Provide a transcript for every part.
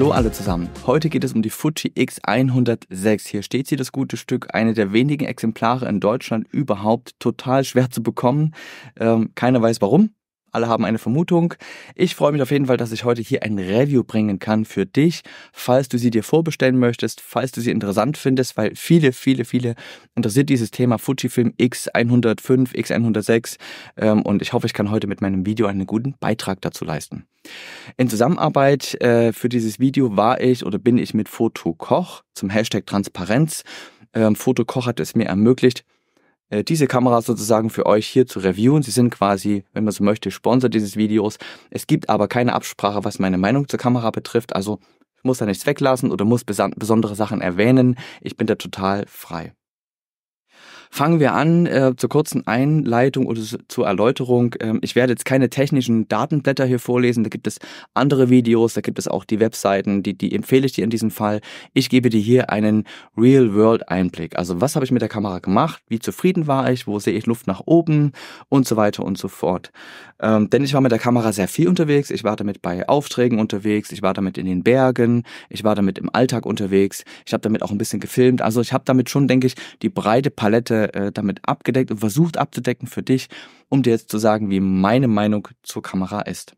Hallo alle zusammen. Heute geht es um die Fuji X106. Hier steht sie, das gute Stück, eine der wenigen Exemplare in Deutschland überhaupt, total schwer zu bekommen. Ähm, keiner weiß warum. Alle haben eine Vermutung. Ich freue mich auf jeden Fall, dass ich heute hier ein Review bringen kann für dich, falls du sie dir vorbestellen möchtest, falls du sie interessant findest, weil viele, viele, viele interessiert dieses Thema Fujifilm X105, X106 ähm, und ich hoffe, ich kann heute mit meinem Video einen guten Beitrag dazu leisten. In Zusammenarbeit äh, für dieses Video war ich oder bin ich mit Foto Koch zum Hashtag Transparenz. Ähm, Koch hat es mir ermöglicht, äh, diese Kamera sozusagen für euch hier zu reviewen. Sie sind quasi, wenn man so möchte, Sponsor dieses Videos. Es gibt aber keine Absprache, was meine Meinung zur Kamera betrifft. Also ich muss da nichts weglassen oder muss besondere Sachen erwähnen. Ich bin da total frei. Fangen wir an äh, zur kurzen Einleitung oder zur Erläuterung. Ähm, ich werde jetzt keine technischen Datenblätter hier vorlesen. Da gibt es andere Videos, da gibt es auch die Webseiten, die, die empfehle ich dir in diesem Fall. Ich gebe dir hier einen Real-World-Einblick. Also was habe ich mit der Kamera gemacht? Wie zufrieden war ich? Wo sehe ich Luft nach oben? Und so weiter und so fort. Ähm, denn ich war mit der Kamera sehr viel unterwegs. Ich war damit bei Aufträgen unterwegs. Ich war damit in den Bergen. Ich war damit im Alltag unterwegs. Ich habe damit auch ein bisschen gefilmt. Also ich habe damit schon, denke ich, die breite Palette äh, damit abgedeckt und versucht abzudecken für dich, um dir jetzt zu sagen, wie meine Meinung zur Kamera ist.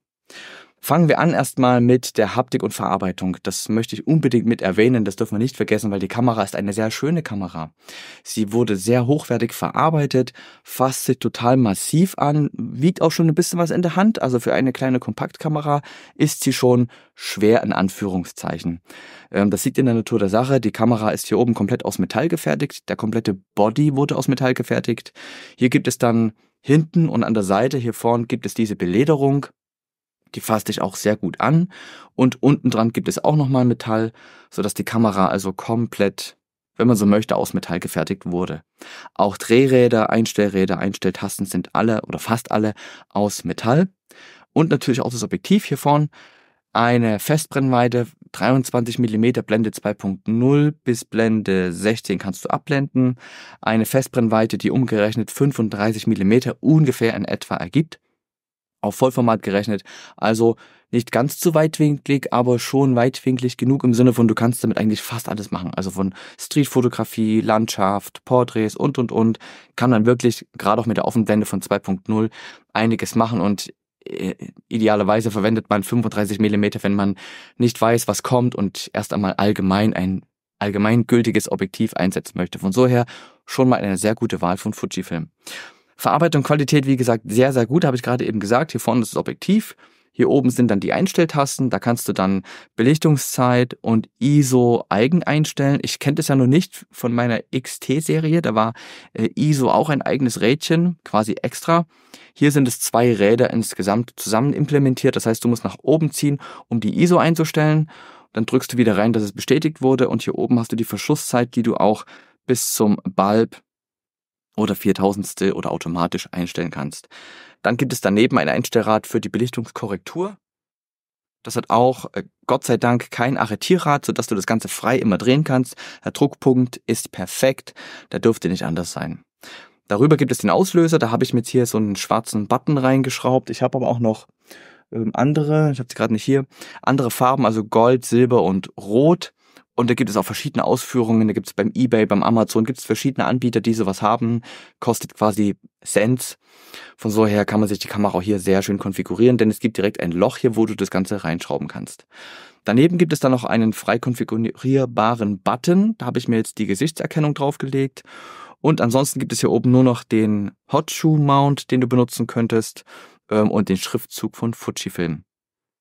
Fangen wir an erstmal mit der Haptik und Verarbeitung. Das möchte ich unbedingt mit erwähnen, das dürfen wir nicht vergessen, weil die Kamera ist eine sehr schöne Kamera. Sie wurde sehr hochwertig verarbeitet, fasst sich total massiv an, wiegt auch schon ein bisschen was in der Hand, also für eine kleine Kompaktkamera ist sie schon schwer in Anführungszeichen. Ähm, das liegt in der Natur der Sache, die Kamera ist hier oben komplett aus Metall gefertigt, der komplette Body wurde aus Metall gefertigt. Hier gibt es dann hinten und an der Seite hier vorn gibt es diese Belederung, die fasst dich auch sehr gut an. Und unten dran gibt es auch nochmal Metall, sodass die Kamera also komplett, wenn man so möchte, aus Metall gefertigt wurde. Auch Drehräder, Einstellräder, Einstelltasten sind alle oder fast alle aus Metall. Und natürlich auch das Objektiv hier vorn. Eine Festbrennweite 23 mm Blende 2.0 bis Blende 16 kannst du abblenden. Eine Festbrennweite, die umgerechnet 35 mm ungefähr in etwa ergibt auf Vollformat gerechnet. Also nicht ganz zu weitwinklig, aber schon weitwinklig genug im Sinne von, du kannst damit eigentlich fast alles machen. Also von Streetfotografie, Landschaft, Porträts und, und, und. Kann man wirklich, gerade auch mit der Offenblende von 2.0, einiges machen und äh, idealerweise verwendet man 35 Millimeter, wenn man nicht weiß, was kommt und erst einmal allgemein ein allgemeingültiges Objektiv einsetzen möchte. Von so her schon mal eine sehr gute Wahl von Fujifilm. Verarbeitung, Qualität, wie gesagt, sehr, sehr gut, habe ich gerade eben gesagt. Hier vorne ist das Objektiv. Hier oben sind dann die Einstelltasten, da kannst du dann Belichtungszeit und ISO eigen einstellen. Ich kenne das ja noch nicht von meiner XT-Serie, da war äh, ISO auch ein eigenes Rädchen, quasi extra. Hier sind es zwei Räder insgesamt zusammen implementiert, das heißt du musst nach oben ziehen, um die ISO einzustellen. Dann drückst du wieder rein, dass es bestätigt wurde und hier oben hast du die Verschlusszeit, die du auch bis zum Bulb oder Viertausendste oder automatisch einstellen kannst. Dann gibt es daneben ein Einstellrad für die Belichtungskorrektur. Das hat auch äh, Gott sei Dank kein Arretierrad, sodass du das Ganze frei immer drehen kannst. Der Druckpunkt ist perfekt, der dürfte nicht anders sein. Darüber gibt es den Auslöser, da habe ich mir jetzt hier so einen schwarzen Button reingeschraubt. Ich habe aber auch noch ähm, andere, ich habe sie gerade nicht hier, andere Farben, also Gold, Silber und Rot. Und da gibt es auch verschiedene Ausführungen. Da gibt es beim eBay, beim Amazon, gibt es verschiedene Anbieter, die sowas haben. Kostet quasi Cents. Von so her kann man sich die Kamera auch hier sehr schön konfigurieren, denn es gibt direkt ein Loch hier, wo du das Ganze reinschrauben kannst. Daneben gibt es dann noch einen frei konfigurierbaren Button. Da habe ich mir jetzt die Gesichtserkennung draufgelegt. Und ansonsten gibt es hier oben nur noch den Hot Shoe Mount, den du benutzen könntest, ähm, und den Schriftzug von Fujifilm.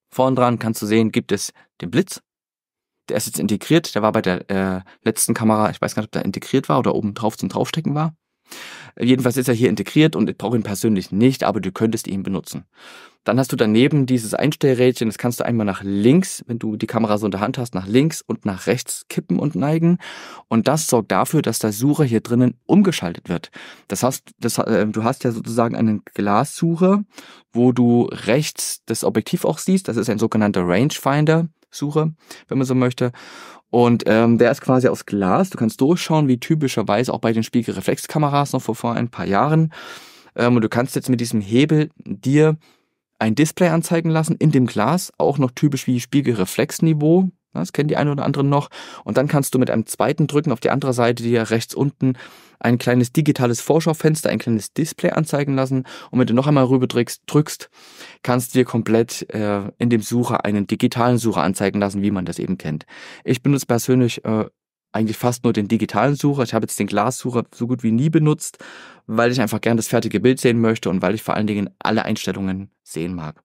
Vorn dran kannst du sehen, gibt es den Blitz, der ist jetzt integriert, der war bei der äh, letzten Kamera, ich weiß gar nicht, ob der integriert war oder oben drauf zum Draufstecken war. Äh, jedenfalls ist er hier integriert und ich brauche ihn persönlich nicht, aber du könntest ihn benutzen. Dann hast du daneben dieses Einstellrädchen, das kannst du einmal nach links, wenn du die Kamera so in der Hand hast, nach links und nach rechts kippen und neigen. Und das sorgt dafür, dass der Sucher hier drinnen umgeschaltet wird. Das heißt, das, äh, du hast ja sozusagen einen Glassucher, wo du rechts das Objektiv auch siehst. Das ist ein sogenannter Rangefinder. Suche, wenn man so möchte. Und ähm, der ist quasi aus Glas. Du kannst durchschauen, wie typischerweise auch bei den Spiegelreflexkameras noch vor, vor ein paar Jahren. Ähm, und du kannst jetzt mit diesem Hebel dir ein Display anzeigen lassen in dem Glas, auch noch typisch wie Spiegelreflexniveau, Ne, das kennen die einen oder anderen noch. Und dann kannst du mit einem zweiten Drücken auf die andere Seite dir rechts unten ein kleines digitales Vorschaufenster, ein kleines Display anzeigen lassen. Und wenn du noch einmal rüber drückst, drückst kannst du dir komplett äh, in dem Sucher einen digitalen Sucher anzeigen lassen, wie man das eben kennt. Ich benutze persönlich äh, eigentlich fast nur den digitalen Sucher. Ich habe jetzt den Glassucher so gut wie nie benutzt, weil ich einfach gern das fertige Bild sehen möchte und weil ich vor allen Dingen alle Einstellungen sehen mag.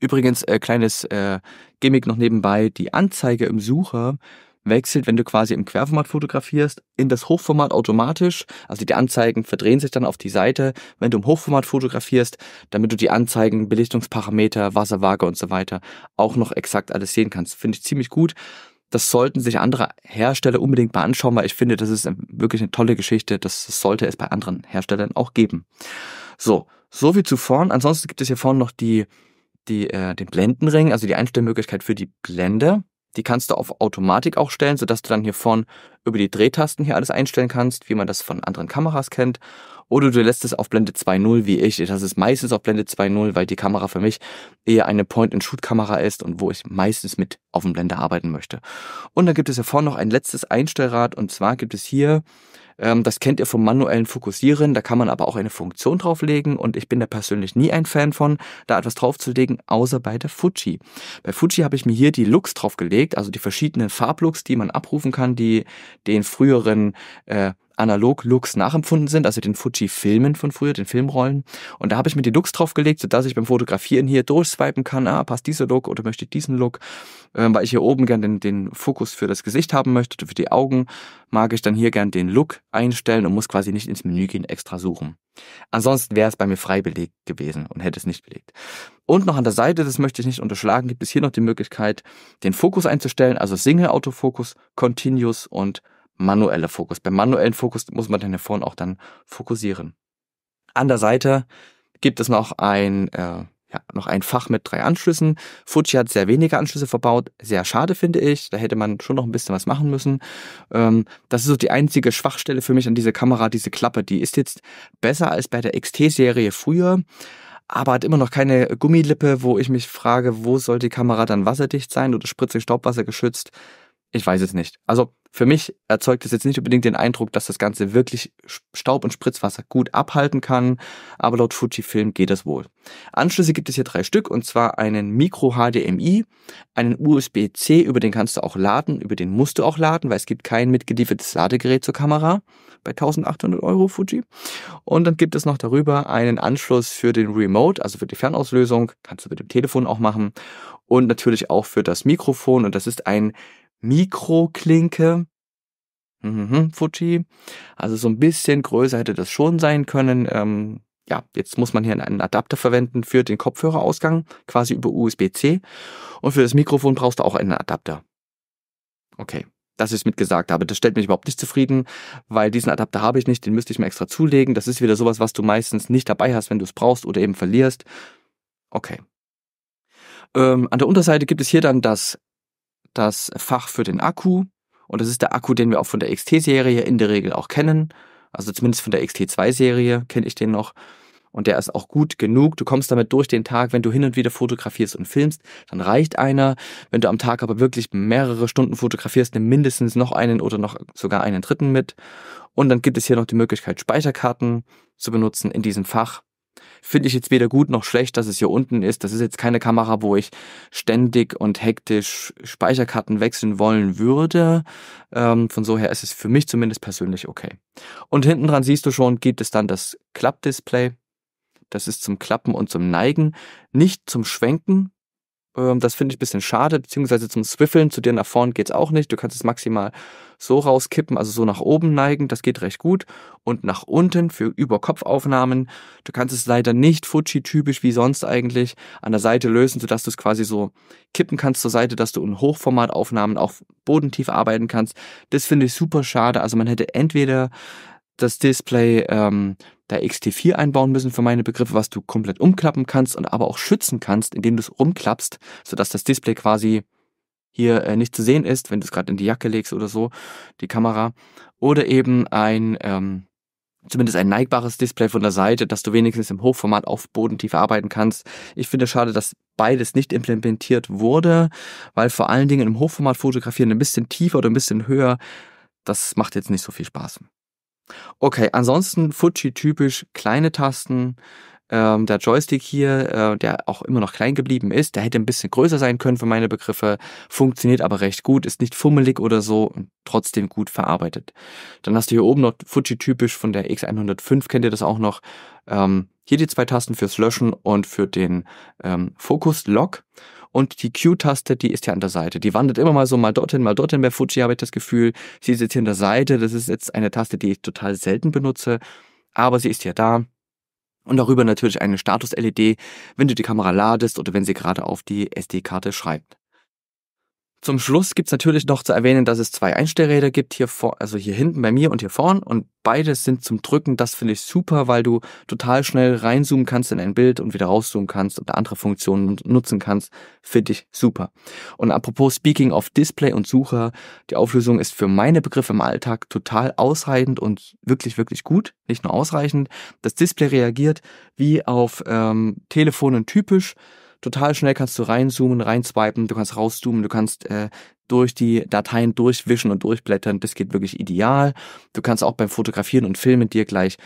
Übrigens, äh, kleines äh, Gimmick noch nebenbei, die Anzeige im Sucher wechselt, wenn du quasi im Querformat fotografierst, in das Hochformat automatisch. Also die Anzeigen verdrehen sich dann auf die Seite, wenn du im Hochformat fotografierst, damit du die Anzeigen, Belichtungsparameter, Wasserwaage und so weiter auch noch exakt alles sehen kannst. Finde ich ziemlich gut. Das sollten sich andere Hersteller unbedingt mal anschauen, weil ich finde, das ist äh, wirklich eine tolle Geschichte. Das sollte es bei anderen Herstellern auch geben. So, so wie zu vorn. Ansonsten gibt es hier vorne noch die die, äh, den Blendenring, also die Einstellmöglichkeit für die Blende. Die kannst du auf Automatik auch stellen, sodass du dann hier vorn über die Drehtasten hier alles einstellen kannst, wie man das von anderen Kameras kennt. Oder du lässt es auf Blende 2.0 wie ich. Ich lasse es meistens auf Blende 2.0, weil die Kamera für mich eher eine Point-and-Shoot-Kamera ist und wo ich meistens mit auf dem Blende arbeiten möchte. Und dann gibt es ja vorne noch ein letztes Einstellrad und zwar gibt es hier ähm, das kennt ihr vom manuellen Fokussieren, da kann man aber auch eine Funktion drauflegen und ich bin da persönlich nie ein Fan von, da etwas draufzulegen, außer bei der Fuji. Bei Fuji habe ich mir hier die Looks draufgelegt, also die verschiedenen Farblooks, die man abrufen kann, die den früheren äh, Analog-Looks nachempfunden sind, also den Fuji-Filmen von früher, den Filmrollen. Und da habe ich mir die Looks draufgelegt, sodass ich beim Fotografieren hier durchswipen kann, ah, passt dieser Look oder möchte ich diesen Look, ähm, weil ich hier oben gern den, den Fokus für das Gesicht haben möchte, für die Augen, mag ich dann hier gern den Look einstellen und muss quasi nicht ins Menü gehen, extra suchen. Ansonsten wäre es bei mir frei belegt gewesen und hätte es nicht belegt. Und noch an der Seite, das möchte ich nicht unterschlagen, gibt es hier noch die Möglichkeit, den Fokus einzustellen, also Single Autofokus, Continuous und manueller Fokus. Beim manuellen Fokus muss man den vorne auch dann fokussieren. An der Seite gibt es noch ein, äh, ja, noch ein Fach mit drei Anschlüssen. Fuji hat sehr wenige Anschlüsse verbaut. Sehr schade, finde ich. Da hätte man schon noch ein bisschen was machen müssen. Ähm, das ist so die einzige Schwachstelle für mich an dieser Kamera, diese Klappe. Die ist jetzt besser als bei der XT-Serie früher aber hat immer noch keine Gummilippe, wo ich mich frage, wo soll die Kamera dann wasserdicht sein oder spritze Staubwasser geschützt? Ich weiß es nicht. Also für mich erzeugt es jetzt nicht unbedingt den Eindruck, dass das Ganze wirklich Staub und Spritzwasser gut abhalten kann, aber laut Fujifilm geht das wohl. Anschlüsse gibt es hier drei Stück und zwar einen Micro HDMI, einen USB-C, über den kannst du auch laden, über den musst du auch laden, weil es gibt kein mitgeliefertes Ladegerät zur Kamera bei 1800 Euro Fuji. Und dann gibt es noch darüber einen Anschluss für den Remote, also für die Fernauslösung, kannst du mit dem Telefon auch machen und natürlich auch für das Mikrofon und das ist ein Mikroklinke. Mhm, Fuji. Also so ein bisschen größer hätte das schon sein können. Ähm, ja, jetzt muss man hier einen Adapter verwenden für den Kopfhörerausgang, quasi über USB-C. Und für das Mikrofon brauchst du auch einen Adapter. Okay, das ist mitgesagt aber Das stellt mich überhaupt nicht zufrieden, weil diesen Adapter habe ich nicht, den müsste ich mir extra zulegen. Das ist wieder sowas, was du meistens nicht dabei hast, wenn du es brauchst oder eben verlierst. Okay. Ähm, an der Unterseite gibt es hier dann das das Fach für den Akku. Und das ist der Akku, den wir auch von der XT-Serie in der Regel auch kennen. Also zumindest von der XT2-Serie kenne ich den noch. Und der ist auch gut genug. Du kommst damit durch den Tag. Wenn du hin und wieder fotografierst und filmst, dann reicht einer. Wenn du am Tag aber wirklich mehrere Stunden fotografierst, nimm mindestens noch einen oder noch sogar einen dritten mit. Und dann gibt es hier noch die Möglichkeit, Speicherkarten zu benutzen in diesem Fach. Finde ich jetzt weder gut noch schlecht, dass es hier unten ist. Das ist jetzt keine Kamera, wo ich ständig und hektisch Speicherkarten wechseln wollen würde. Ähm, von so her ist es für mich zumindest persönlich okay. Und hinten dran siehst du schon, gibt es dann das Klappdisplay. Das ist zum Klappen und zum Neigen, nicht zum Schwenken, ähm, das finde ich ein bisschen schade, beziehungsweise zum Swiffeln, zu dir nach vorne geht es auch nicht. Du kannst es maximal so rauskippen, also so nach oben neigen, das geht recht gut. Und nach unten für Überkopfaufnahmen. Du kannst es leider nicht Fuji-typisch wie sonst eigentlich an der Seite lösen, sodass du es quasi so kippen kannst zur Seite, dass du in Hochformataufnahmen auch bodentief arbeiten kannst. Das finde ich super schade. Also man hätte entweder das Display ähm, da XT4 einbauen müssen für meine Begriffe, was du komplett umklappen kannst und aber auch schützen kannst, indem du es rumklappst, sodass das Display quasi hier äh, nicht zu sehen ist, wenn du es gerade in die Jacke legst oder so, die Kamera. Oder eben ein, ähm, zumindest ein neigbares Display von der Seite, dass du wenigstens im Hochformat auf Bodentiefe arbeiten kannst. Ich finde es schade, dass beides nicht implementiert wurde, weil vor allen Dingen im Hochformat fotografieren ein bisschen tiefer oder ein bisschen höher, das macht jetzt nicht so viel Spaß. Okay, ansonsten Fuji-typisch kleine Tasten. Ähm, der Joystick hier, äh, der auch immer noch klein geblieben ist, der hätte ein bisschen größer sein können für meine Begriffe, funktioniert aber recht gut, ist nicht fummelig oder so und trotzdem gut verarbeitet. Dann hast du hier oben noch Fuji-typisch von der X105, kennt ihr das auch noch? Ähm, hier die zwei Tasten fürs Löschen und für den ähm, Fokus-Lock und die Q-Taste, die ist ja an der Seite. Die wandert immer mal so mal dorthin, mal dorthin. Bei Fuji habe ich das Gefühl, sie ist jetzt hier an der Seite. Das ist jetzt eine Taste, die ich total selten benutze, aber sie ist ja da. Und darüber natürlich eine Status-LED, wenn du die Kamera ladest oder wenn sie gerade auf die SD-Karte schreibt. Zum Schluss gibt's natürlich noch zu erwähnen, dass es zwei Einstellräder gibt, hier vor, also hier hinten bei mir und hier vorn. Und beides sind zum Drücken. Das finde ich super, weil du total schnell reinzoomen kannst in ein Bild und wieder rauszoomen kannst und andere Funktionen nutzen kannst. Finde ich super. Und apropos Speaking of Display und Sucher, die Auflösung ist für meine Begriffe im Alltag total ausreichend und wirklich, wirklich gut. Nicht nur ausreichend. Das Display reagiert wie auf ähm, Telefonen typisch total schnell kannst du reinzoomen, reinswipen, du kannst rauszoomen, du kannst äh, durch die Dateien durchwischen und durchblättern. Das geht wirklich ideal. Du kannst auch beim Fotografieren und Filmen dir gleich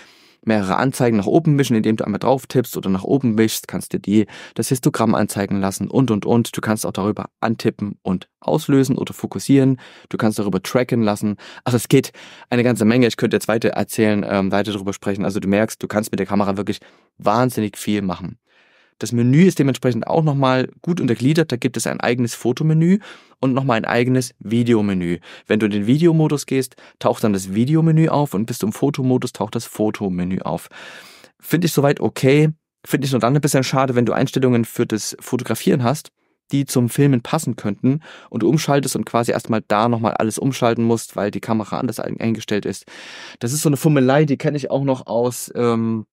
mehrere Anzeigen nach oben wischen, indem du einmal drauf tippst oder nach oben wischst, kannst dir die das Histogramm anzeigen lassen und und und. Du kannst auch darüber antippen und auslösen oder fokussieren. Du kannst darüber tracken lassen. Also es geht eine ganze Menge. Ich könnte jetzt weiter erzählen, ähm, weiter darüber sprechen. Also du merkst, du kannst mit der Kamera wirklich wahnsinnig viel machen. Das Menü ist dementsprechend auch nochmal gut untergliedert. Da gibt es ein eigenes Fotomenü und nochmal ein eigenes Videomenü. Wenn du in den Videomodus gehst, taucht dann das Videomenü auf und bist du im Fotomodus, taucht das Fotomenü auf. Finde ich soweit okay. Finde ich nur dann ein bisschen schade, wenn du Einstellungen für das Fotografieren hast, die zum Filmen passen könnten und du umschaltest und quasi erstmal da nochmal alles umschalten musst, weil die Kamera anders eingestellt ist. Das ist so eine Fummelei, die kenne ich auch noch aus ähm,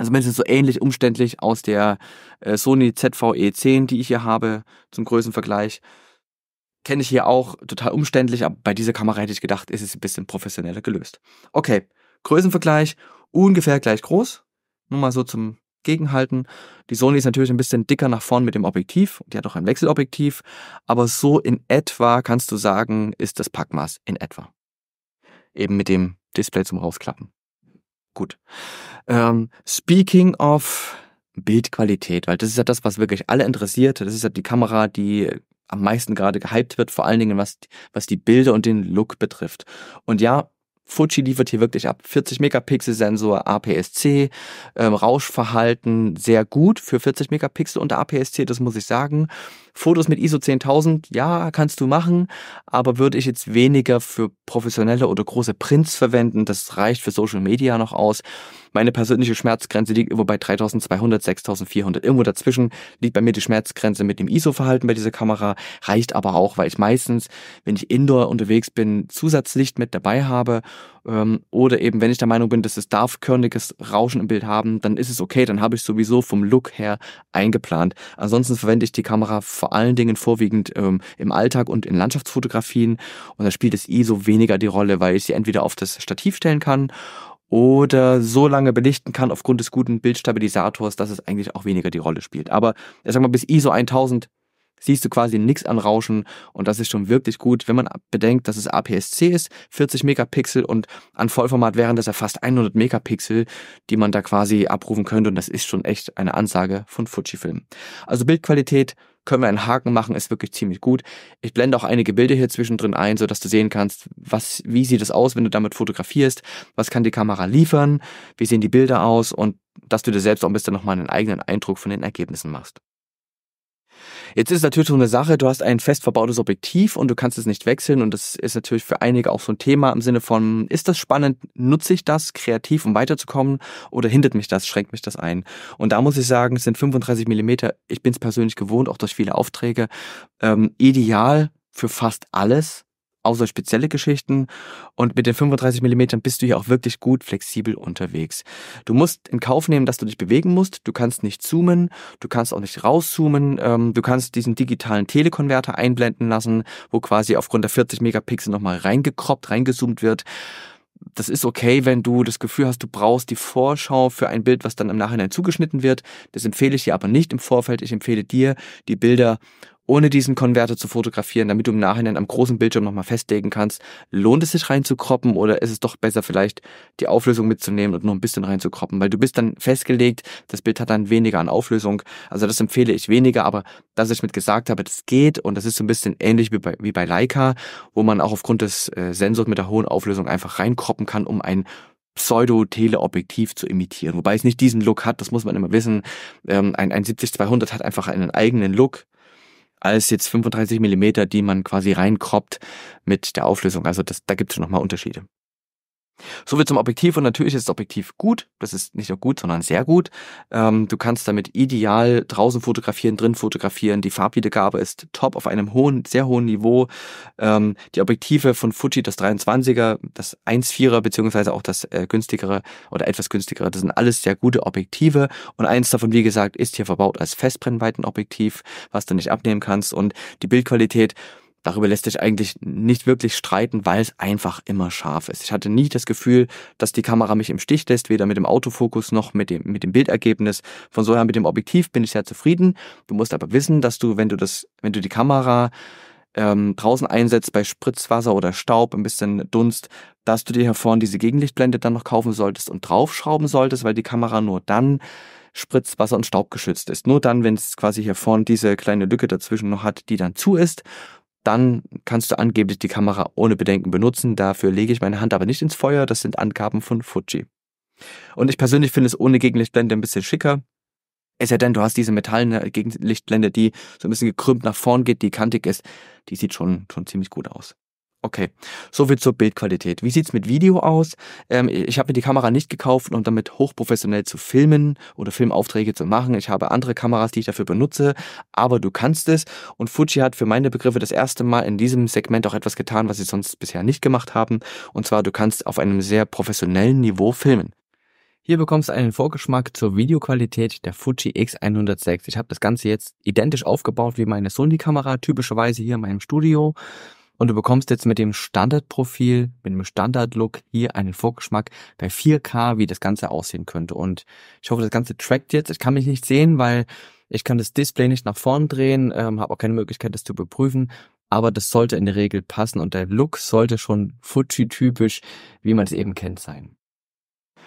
also mindestens so ähnlich umständlich aus der äh, Sony ZVE10, die ich hier habe, zum Größenvergleich. Kenne ich hier auch total umständlich, aber bei dieser Kamera hätte ich gedacht, ist es ein bisschen professioneller gelöst. Okay, Größenvergleich ungefähr gleich groß. Nur mal so zum Gegenhalten. Die Sony ist natürlich ein bisschen dicker nach vorn mit dem Objektiv. Die hat auch ein Wechselobjektiv. Aber so in etwa kannst du sagen, ist das Packmaß in etwa. Eben mit dem Display zum Rausklappen gut. Ähm, speaking of Bildqualität, weil das ist ja das, was wirklich alle interessiert. Das ist ja die Kamera, die am meisten gerade gehypt wird, vor allen Dingen was, was die Bilder und den Look betrifft. Und ja, Fuji liefert hier wirklich ab. 40 Megapixel Sensor, APS-C, ähm, Rauschverhalten sehr gut für 40 Megapixel und APS-C, das muss ich sagen. Fotos mit ISO 10000, ja, kannst du machen, aber würde ich jetzt weniger für professionelle oder große Prints verwenden. Das reicht für Social Media noch aus. Meine persönliche Schmerzgrenze liegt irgendwo bei 3200, 6400. Irgendwo dazwischen liegt bei mir die Schmerzgrenze mit dem ISO-Verhalten bei dieser Kamera. Reicht aber auch, weil ich meistens, wenn ich indoor unterwegs bin, Zusatzlicht mit dabei habe. Ähm, oder eben, wenn ich der Meinung bin, dass es darf körniges Rauschen im Bild haben, dann ist es okay. Dann habe ich sowieso vom Look her eingeplant. Ansonsten verwende ich die Kamera vor allen Dingen vorwiegend ähm, im Alltag und in Landschaftsfotografien. Und da spielt das ISO weniger die Rolle, weil ich sie entweder auf das Stativ stellen kann oder so lange belichten kann aufgrund des guten Bildstabilisators, dass es eigentlich auch weniger die Rolle spielt. Aber ich sag mal, bis ISO 1000 siehst du quasi nichts an Rauschen und das ist schon wirklich gut, wenn man bedenkt, dass es APS-C ist, 40 Megapixel und an Vollformat wären das ja fast 100 Megapixel, die man da quasi abrufen könnte und das ist schon echt eine Ansage von Fujifilm. Also Bildqualität können wir einen Haken machen, ist wirklich ziemlich gut. Ich blende auch einige Bilder hier zwischendrin ein, sodass du sehen kannst, was, wie sieht es aus, wenn du damit fotografierst, was kann die Kamera liefern, wie sehen die Bilder aus und dass du dir selbst auch ein bisschen nochmal einen eigenen Eindruck von den Ergebnissen machst. Jetzt ist natürlich so eine Sache, du hast ein fest verbautes Objektiv und du kannst es nicht wechseln und das ist natürlich für einige auch so ein Thema im Sinne von, ist das spannend, nutze ich das kreativ, um weiterzukommen oder hindert mich das, schränkt mich das ein? Und da muss ich sagen, es sind 35 Millimeter. ich bin es persönlich gewohnt, auch durch viele Aufträge, ähm, ideal für fast alles außer spezielle Geschichten. Und mit den 35 Millimetern bist du hier auch wirklich gut flexibel unterwegs. Du musst in Kauf nehmen, dass du dich bewegen musst. Du kannst nicht zoomen, du kannst auch nicht rauszoomen. Ähm, du kannst diesen digitalen Telekonverter einblenden lassen, wo quasi aufgrund der 40 Megapixel nochmal reingekroppt, reingezoomt wird. Das ist okay, wenn du das Gefühl hast, du brauchst die Vorschau für ein Bild, was dann im Nachhinein zugeschnitten wird. Das empfehle ich dir aber nicht im Vorfeld. Ich empfehle dir, die Bilder ohne diesen Konverter zu fotografieren, damit du im Nachhinein am großen Bildschirm nochmal festlegen kannst, lohnt es sich reinzukroppen oder ist es doch besser vielleicht die Auflösung mitzunehmen und nur ein bisschen reinzukroppen, weil du bist dann festgelegt, das Bild hat dann weniger an Auflösung. Also das empfehle ich weniger, aber dass ich mit gesagt habe, das geht und das ist so ein bisschen ähnlich wie bei, wie bei Leica, wo man auch aufgrund des äh, Sensors mit der hohen Auflösung einfach reinkroppen kann, um ein Pseudo-Teleobjektiv zu imitieren. Wobei es nicht diesen Look hat, das muss man immer wissen. Ähm, ein, ein 70-200 hat einfach einen eigenen Look als jetzt 35 Millimeter, die man quasi reinkroppt mit der Auflösung. Also das, da gibt es schon nochmal Unterschiede. So wird zum Objektiv und natürlich ist das Objektiv gut. Das ist nicht nur gut, sondern sehr gut. Ähm, du kannst damit ideal draußen fotografieren, drin fotografieren. Die Farbwiedergabe ist top auf einem hohen, sehr hohen Niveau. Ähm, die Objektive von Fuji, das 23er, das 1,4er beziehungsweise auch das äh, günstigere oder etwas günstigere, das sind alles sehr gute Objektive. Und eins davon, wie gesagt, ist hier verbaut als Festbrennweitenobjektiv, was du nicht abnehmen kannst. Und die Bildqualität Darüber lässt sich eigentlich nicht wirklich streiten, weil es einfach immer scharf ist. Ich hatte nie das Gefühl, dass die Kamera mich im Stich lässt, weder mit dem Autofokus noch mit dem, mit dem Bildergebnis. Von so her mit dem Objektiv bin ich sehr zufrieden. Du musst aber wissen, dass du, wenn du das, wenn du die Kamera ähm, draußen einsetzt bei Spritzwasser oder Staub, ein bisschen Dunst, dass du dir hier vorne diese Gegenlichtblende dann noch kaufen solltest und draufschrauben solltest, weil die Kamera nur dann Spritzwasser und Staub geschützt ist. Nur dann, wenn es quasi hier vorne diese kleine Lücke dazwischen noch hat, die dann zu ist dann kannst du angeblich die Kamera ohne Bedenken benutzen. Dafür lege ich meine Hand aber nicht ins Feuer. Das sind Angaben von Fuji. Und ich persönlich finde es ohne Gegenlichtblende ein bisschen schicker. Es ja denn, du hast diese metallene Gegenlichtblende, die so ein bisschen gekrümmt nach vorn geht, die kantig ist. Die sieht schon, schon ziemlich gut aus. Okay, soviel zur Bildqualität. Wie sieht's mit Video aus? Ähm, ich habe mir die Kamera nicht gekauft, um damit hochprofessionell zu filmen oder Filmaufträge zu machen. Ich habe andere Kameras, die ich dafür benutze, aber du kannst es. Und Fuji hat für meine Begriffe das erste Mal in diesem Segment auch etwas getan, was sie sonst bisher nicht gemacht haben. Und zwar, du kannst auf einem sehr professionellen Niveau filmen. Hier bekommst du einen Vorgeschmack zur Videoqualität der Fuji X106. Ich habe das Ganze jetzt identisch aufgebaut wie meine Sony-Kamera, typischerweise hier in meinem Studio. Und du bekommst jetzt mit dem Standardprofil, mit dem Standardlook hier einen Vorgeschmack bei 4K, wie das Ganze aussehen könnte. Und ich hoffe, das Ganze trackt jetzt. Ich kann mich nicht sehen, weil ich kann das Display nicht nach vorn drehen, ähm, habe auch keine Möglichkeit, das zu beprüfen. Aber das sollte in der Regel passen und der Look sollte schon Fuji-typisch, wie man es eben kennt, sein.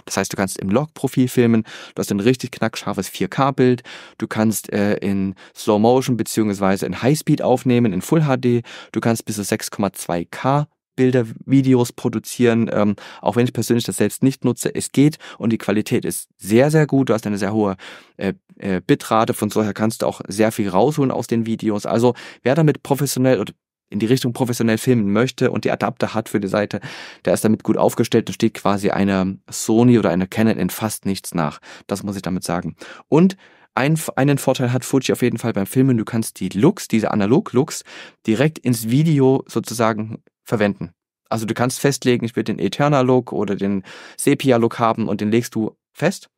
Das heißt, du kannst im Log-Profil filmen, du hast ein richtig knackscharfes 4K-Bild, du kannst äh, in Slow Motion bzw. in High-Speed aufnehmen, in Full HD, du kannst bis zu 6,2K Bilder, Videos produzieren, ähm, auch wenn ich persönlich das selbst nicht nutze, es geht und die Qualität ist sehr, sehr gut. Du hast eine sehr hohe äh, äh, Bitrate, von so her kannst du auch sehr viel rausholen aus den Videos. Also wer damit professionell oder in die Richtung professionell filmen möchte und die Adapter hat für die Seite, der ist damit gut aufgestellt und steht quasi einer Sony oder einer Canon in fast nichts nach. Das muss ich damit sagen. Und ein, einen Vorteil hat Fuji auf jeden Fall beim Filmen, du kannst die Looks, diese Analog-Looks, direkt ins Video sozusagen verwenden. Also du kannst festlegen, ich will den Eterna-Look oder den Sepia-Look haben und den legst du fest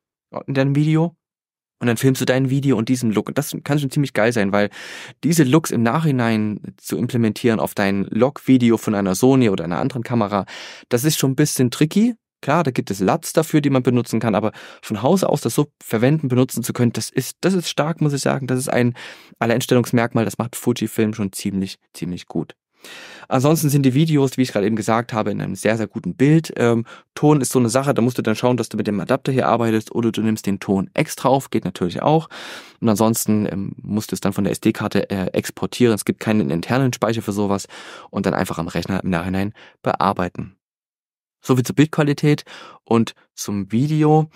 in deinem Video und dann filmst du dein Video und diesen Look. Und das kann schon ziemlich geil sein, weil diese Looks im Nachhinein zu implementieren auf dein Log-Video von einer Sony oder einer anderen Kamera, das ist schon ein bisschen tricky. Klar, da gibt es LUTs dafür, die man benutzen kann, aber von Haus aus das so verwenden, benutzen zu können, das ist, das ist stark, muss ich sagen. Das ist ein Alleinstellungsmerkmal, das macht Fujifilm schon ziemlich, ziemlich gut. Ansonsten sind die Videos, wie ich gerade eben gesagt habe, in einem sehr, sehr guten Bild. Ähm, Ton ist so eine Sache, da musst du dann schauen, dass du mit dem Adapter hier arbeitest oder du nimmst den Ton extra auf, geht natürlich auch. Und ansonsten ähm, musst du es dann von der SD-Karte äh, exportieren. Es gibt keinen internen Speicher für sowas und dann einfach am Rechner im Nachhinein bearbeiten. Soviel zur Bildqualität und zum Video.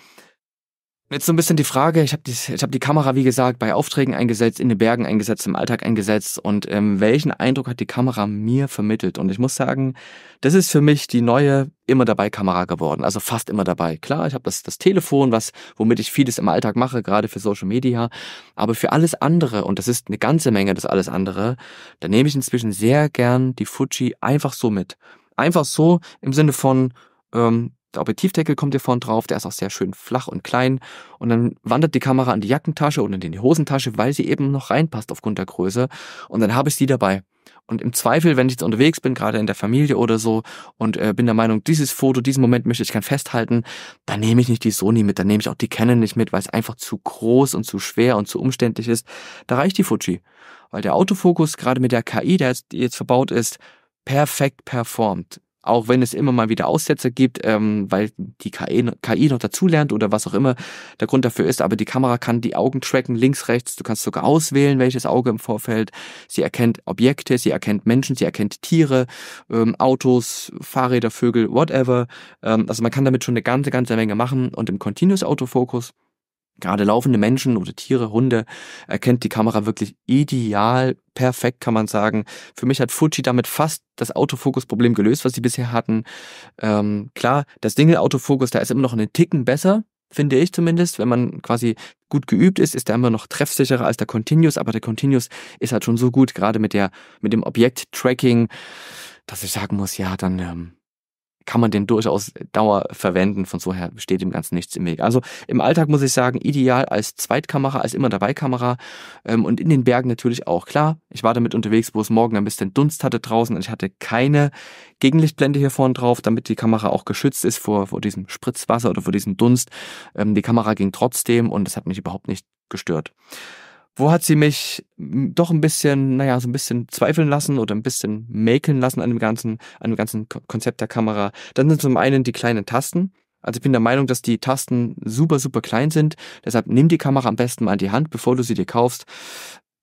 Jetzt so ein bisschen die Frage, ich habe die, ich hab die Kamera, wie gesagt, bei Aufträgen eingesetzt, in den Bergen eingesetzt, im Alltag eingesetzt und ähm, welchen Eindruck hat die Kamera mir vermittelt? Und ich muss sagen, das ist für mich die neue immer dabei Kamera geworden, also fast immer dabei. Klar, ich habe das, das Telefon, was, womit ich vieles im Alltag mache, gerade für Social Media, aber für alles andere, und das ist eine ganze Menge, das alles andere, da nehme ich inzwischen sehr gern die Fuji einfach so mit. Einfach so im Sinne von, ähm, der Objektivdeckel kommt hier vorn drauf, der ist auch sehr schön flach und klein. Und dann wandert die Kamera an die Jackentasche und in die Hosentasche, weil sie eben noch reinpasst aufgrund der Größe. Und dann habe ich sie dabei. Und im Zweifel, wenn ich jetzt unterwegs bin, gerade in der Familie oder so, und äh, bin der Meinung, dieses Foto, diesen Moment möchte ich gern festhalten, dann nehme ich nicht die Sony mit, dann nehme ich auch die Canon nicht mit, weil es einfach zu groß und zu schwer und zu umständlich ist. Da reicht die Fuji. Weil der Autofokus, gerade mit der KI, der die jetzt verbaut ist, perfekt performt auch wenn es immer mal wieder Aussätze gibt, ähm, weil die KI, e KI noch dazulernt oder was auch immer der Grund dafür ist. Aber die Kamera kann die Augen tracken, links, rechts. Du kannst sogar auswählen, welches Auge im Vorfeld. Sie erkennt Objekte, sie erkennt Menschen, sie erkennt Tiere, ähm, Autos, Fahrräder, Vögel, whatever. Ähm, also man kann damit schon eine ganze, ganze Menge machen. Und im Continuous Autofokus gerade laufende Menschen oder Tiere, Hunde, erkennt äh, die Kamera wirklich ideal, perfekt kann man sagen. Für mich hat Fuji damit fast das Autofokus-Problem gelöst, was sie bisher hatten. Ähm, klar, das Single-Autofokus, da ist immer noch einen Ticken besser, finde ich zumindest. Wenn man quasi gut geübt ist, ist der immer noch treffsicherer als der Continuous, aber der Continuous ist halt schon so gut, gerade mit der, mit dem Objekt-Tracking, dass ich sagen muss, ja, dann ähm, kann man den durchaus Dauer verwenden. Von so her steht dem Ganzen nichts im Weg. Also im Alltag muss ich sagen, ideal als Zweitkamera, als immer dabei Kamera ähm, und in den Bergen natürlich auch. Klar, ich war damit unterwegs, wo es morgen ein bisschen Dunst hatte draußen und ich hatte keine Gegenlichtblende hier vorne drauf, damit die Kamera auch geschützt ist vor, vor diesem Spritzwasser oder vor diesem Dunst. Ähm, die Kamera ging trotzdem und das hat mich überhaupt nicht gestört wo hat sie mich hm, doch ein bisschen, naja, so ein bisschen zweifeln lassen oder ein bisschen makeln lassen an dem ganzen, an dem ganzen Konzept der Kamera. Dann sind zum einen die kleinen Tasten. Also ich bin der Meinung, dass die Tasten super, super klein sind. Deshalb nimm die Kamera am besten mal in die Hand, bevor du sie dir kaufst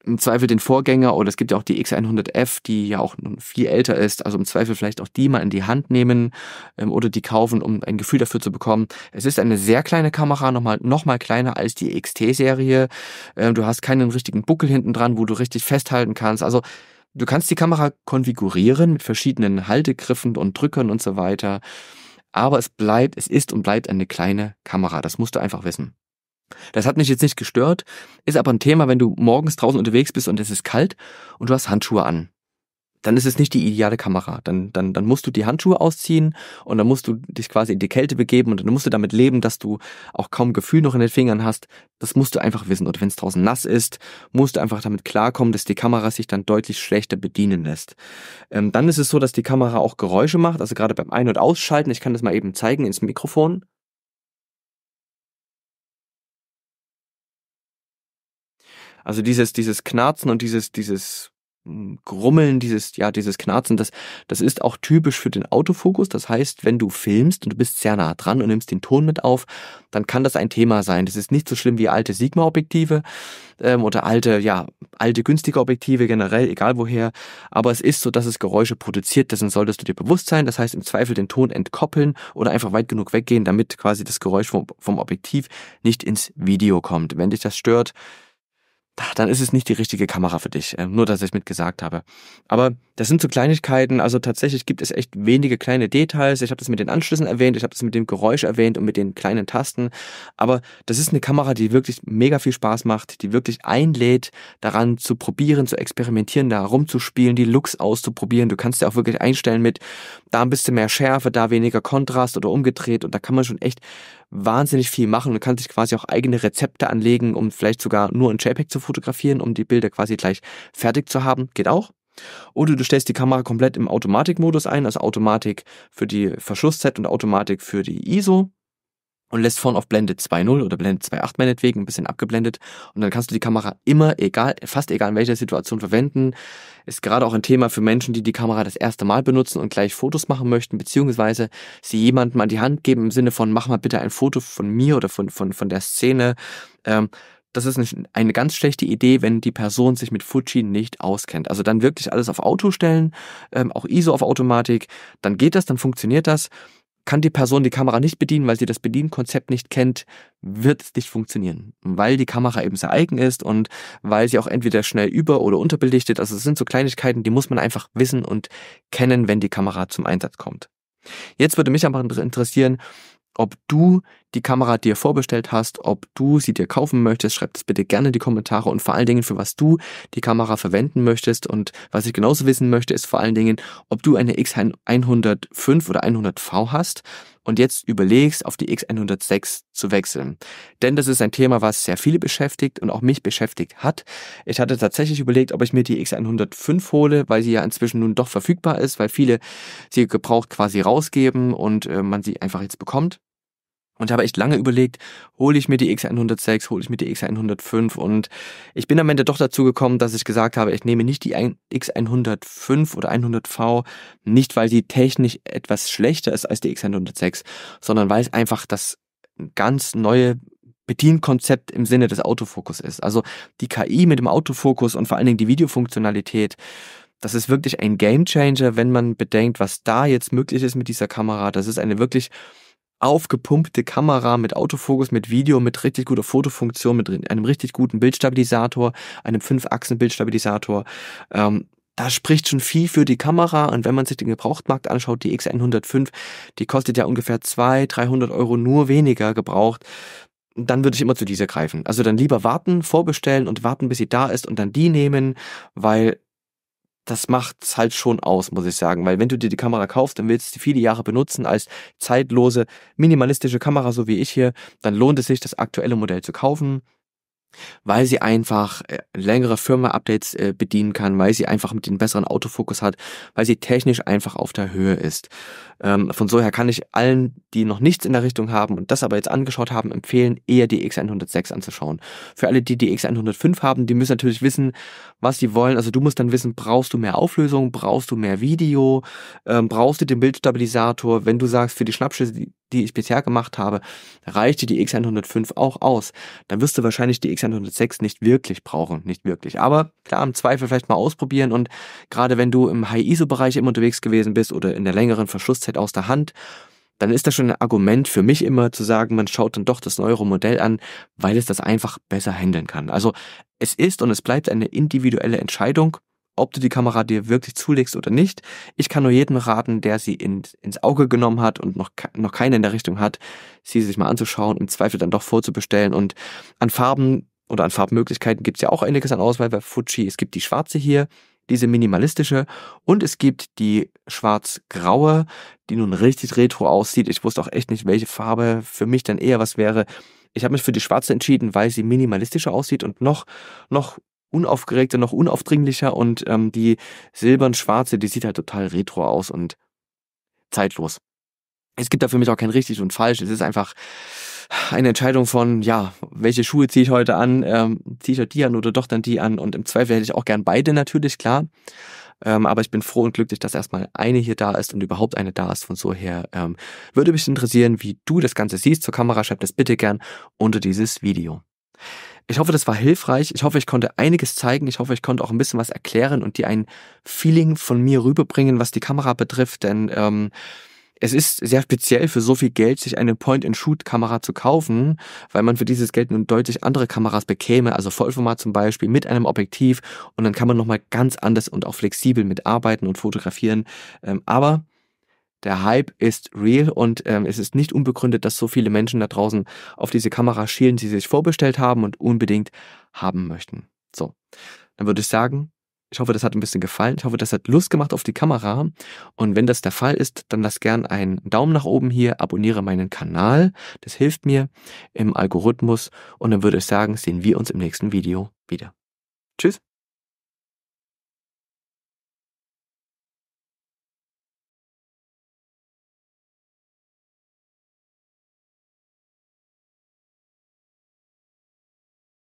im Zweifel den Vorgänger oder es gibt ja auch die X100F, die ja auch viel älter ist, also im Zweifel vielleicht auch die mal in die Hand nehmen ähm, oder die kaufen, um ein Gefühl dafür zu bekommen. Es ist eine sehr kleine Kamera, nochmal noch mal kleiner als die XT-Serie. Ähm, du hast keinen richtigen Buckel hinten dran, wo du richtig festhalten kannst. Also du kannst die Kamera konfigurieren mit verschiedenen Haltegriffen und Drückern und so weiter. Aber es bleibt, es ist und bleibt eine kleine Kamera. Das musst du einfach wissen. Das hat mich jetzt nicht gestört, ist aber ein Thema, wenn du morgens draußen unterwegs bist und es ist kalt und du hast Handschuhe an. Dann ist es nicht die ideale Kamera. Dann, dann, dann musst du die Handschuhe ausziehen und dann musst du dich quasi in die Kälte begeben und dann musst du damit leben, dass du auch kaum Gefühl noch in den Fingern hast. Das musst du einfach wissen. Und wenn es draußen nass ist, musst du einfach damit klarkommen, dass die Kamera sich dann deutlich schlechter bedienen lässt. Ähm, dann ist es so, dass die Kamera auch Geräusche macht, also gerade beim Ein- und Ausschalten. Ich kann das mal eben zeigen ins Mikrofon. Also dieses, dieses Knarzen und dieses, dieses hm, Grummeln, dieses, ja, dieses Knarzen, das, das ist auch typisch für den Autofokus. Das heißt, wenn du filmst und du bist sehr nah dran und nimmst den Ton mit auf, dann kann das ein Thema sein. Das ist nicht so schlimm wie alte Sigma-Objektive ähm, oder alte, ja, alte günstige Objektive generell, egal woher. Aber es ist so, dass es Geräusche produziert. Dessen solltest du dir bewusst sein. Das heißt, im Zweifel den Ton entkoppeln oder einfach weit genug weggehen, damit quasi das Geräusch vom, vom Objektiv nicht ins Video kommt. Wenn dich das stört, dann ist es nicht die richtige Kamera für dich. Ähm, nur, dass ich mit gesagt habe. Aber das sind so Kleinigkeiten. Also tatsächlich gibt es echt wenige kleine Details. Ich habe das mit den Anschlüssen erwähnt, ich habe das mit dem Geräusch erwähnt und mit den kleinen Tasten. Aber das ist eine Kamera, die wirklich mega viel Spaß macht, die wirklich einlädt, daran zu probieren, zu experimentieren, da rumzuspielen, die Looks auszuprobieren. Du kannst ja auch wirklich einstellen mit da ein bisschen mehr Schärfe, da weniger Kontrast oder umgedreht. Und da kann man schon echt wahnsinnig viel machen und kann sich quasi auch eigene Rezepte anlegen, um vielleicht sogar nur in JPEG zu fotografieren, um die Bilder quasi gleich fertig zu haben. Geht auch. Oder du stellst die Kamera komplett im Automatikmodus ein, also Automatik für die Verschlusszeit und Automatik für die ISO und lässt vorn auf Blende 2.0 oder Blende 2.8 meinetwegen ein bisschen abgeblendet und dann kannst du die Kamera immer, egal, fast egal in welcher Situation verwenden. Ist gerade auch ein Thema für Menschen, die die Kamera das erste Mal benutzen und gleich Fotos machen möchten, beziehungsweise sie jemandem an die Hand geben im Sinne von, mach mal bitte ein Foto von mir oder von, von, von der Szene. Ähm, das ist eine ganz schlechte Idee, wenn die Person sich mit Fuji nicht auskennt. Also dann wirklich alles auf Auto stellen, ähm, auch ISO auf Automatik, dann geht das, dann funktioniert das kann die Person die Kamera nicht bedienen, weil sie das Bedienkonzept nicht kennt, wird es nicht funktionieren. Weil die Kamera eben sehr eigen ist und weil sie auch entweder schnell über- oder unterbelichtet. Also es sind so Kleinigkeiten, die muss man einfach wissen und kennen, wenn die Kamera zum Einsatz kommt. Jetzt würde mich aber interessieren, ob du die Kamera dir vorbestellt hast, ob du sie dir kaufen möchtest. Schreib das bitte gerne in die Kommentare und vor allen Dingen, für was du die Kamera verwenden möchtest. Und was ich genauso wissen möchte, ist vor allen Dingen, ob du eine X105 oder 100V hast und jetzt überlegst, auf die X106 zu wechseln. Denn das ist ein Thema, was sehr viele beschäftigt und auch mich beschäftigt hat. Ich hatte tatsächlich überlegt, ob ich mir die X105 hole, weil sie ja inzwischen nun doch verfügbar ist, weil viele sie gebraucht quasi rausgeben und äh, man sie einfach jetzt bekommt und habe echt lange überlegt, hole ich mir die X106, hole ich mir die X105 und ich bin am Ende doch dazu gekommen, dass ich gesagt habe, ich nehme nicht die X105 oder 100V, nicht weil sie technisch etwas schlechter ist als die X106, sondern weil es einfach das ganz neue Bedienkonzept im Sinne des Autofokus ist. Also die KI mit dem Autofokus und vor allen Dingen die Videofunktionalität, das ist wirklich ein Game Changer, wenn man bedenkt, was da jetzt möglich ist mit dieser Kamera. Das ist eine wirklich aufgepumpte Kamera mit Autofokus, mit Video, mit richtig guter Fotofunktion, mit einem richtig guten Bildstabilisator, einem Fünf-Achsen-Bildstabilisator. Ähm, da spricht schon viel für die Kamera und wenn man sich den Gebrauchtmarkt anschaut, die X105, die kostet ja ungefähr 200, 300 Euro nur weniger gebraucht, dann würde ich immer zu dieser greifen. Also dann lieber warten, vorbestellen und warten, bis sie da ist und dann die nehmen, weil das macht's halt schon aus, muss ich sagen. Weil wenn du dir die Kamera kaufst und willst sie viele Jahre benutzen als zeitlose, minimalistische Kamera, so wie ich hier, dann lohnt es sich, das aktuelle Modell zu kaufen weil sie einfach äh, längere Firmware-Updates äh, bedienen kann, weil sie einfach mit den besseren Autofokus hat, weil sie technisch einfach auf der Höhe ist. Ähm, von so her kann ich allen, die noch nichts in der Richtung haben und das aber jetzt angeschaut haben, empfehlen, eher die X106 anzuschauen. Für alle, die die X105 haben, die müssen natürlich wissen, was sie wollen. Also du musst dann wissen, brauchst du mehr Auflösung, brauchst du mehr Video, ähm, brauchst du den Bildstabilisator. Wenn du sagst, für die Schnappschüsse, die ich bisher gemacht habe, reicht dir die X105 auch aus. Dann wirst du wahrscheinlich die X106 nicht wirklich brauchen, nicht wirklich. Aber klar, im Zweifel vielleicht mal ausprobieren und gerade wenn du im High-ISO-Bereich immer unterwegs gewesen bist oder in der längeren Verschlusszeit aus der Hand, dann ist das schon ein Argument für mich immer zu sagen, man schaut dann doch das neuere Modell an, weil es das einfach besser handeln kann. Also es ist und es bleibt eine individuelle Entscheidung ob du die Kamera dir wirklich zulegst oder nicht. Ich kann nur jedem raten, der sie in, ins Auge genommen hat und noch, noch keine in der Richtung hat, sie sich mal anzuschauen, im Zweifel dann doch vorzubestellen. Und an Farben oder an Farbmöglichkeiten gibt es ja auch einiges an Auswahl bei Fuji. Es gibt die schwarze hier, diese minimalistische und es gibt die schwarz-graue, die nun richtig retro aussieht. Ich wusste auch echt nicht, welche Farbe für mich dann eher was wäre. Ich habe mich für die schwarze entschieden, weil sie minimalistischer aussieht und noch, noch unaufgeregter, noch unaufdringlicher und ähm, die silbern-schwarze, die sieht halt total retro aus und zeitlos. Es gibt da für mich auch kein richtig und falsch. Es ist einfach eine Entscheidung von, ja, welche Schuhe ziehe ich heute an? Ähm, ziehe ich halt die an oder doch dann die an? Und im Zweifel hätte ich auch gern beide natürlich, klar. Ähm, aber ich bin froh und glücklich, dass erstmal eine hier da ist und überhaupt eine da ist. Von so her ähm, würde mich interessieren, wie du das Ganze siehst zur Kamera. Schreib das bitte gern unter dieses Video. Ich hoffe, das war hilfreich. Ich hoffe, ich konnte einiges zeigen. Ich hoffe, ich konnte auch ein bisschen was erklären und dir ein Feeling von mir rüberbringen, was die Kamera betrifft. Denn ähm, es ist sehr speziell für so viel Geld, sich eine Point-and-Shoot-Kamera zu kaufen, weil man für dieses Geld nun deutlich andere Kameras bekäme, also Vollformat zum Beispiel mit einem Objektiv und dann kann man nochmal ganz anders und auch flexibel mitarbeiten und fotografieren. Ähm, aber der Hype ist real und ähm, es ist nicht unbegründet, dass so viele Menschen da draußen auf diese Kamera schielen, die sie sich vorbestellt haben und unbedingt haben möchten. So, dann würde ich sagen, ich hoffe, das hat ein bisschen gefallen. Ich hoffe, das hat Lust gemacht auf die Kamera. Und wenn das der Fall ist, dann lass gern einen Daumen nach oben hier, abonniere meinen Kanal. Das hilft mir im Algorithmus. Und dann würde ich sagen, sehen wir uns im nächsten Video wieder. Tschüss.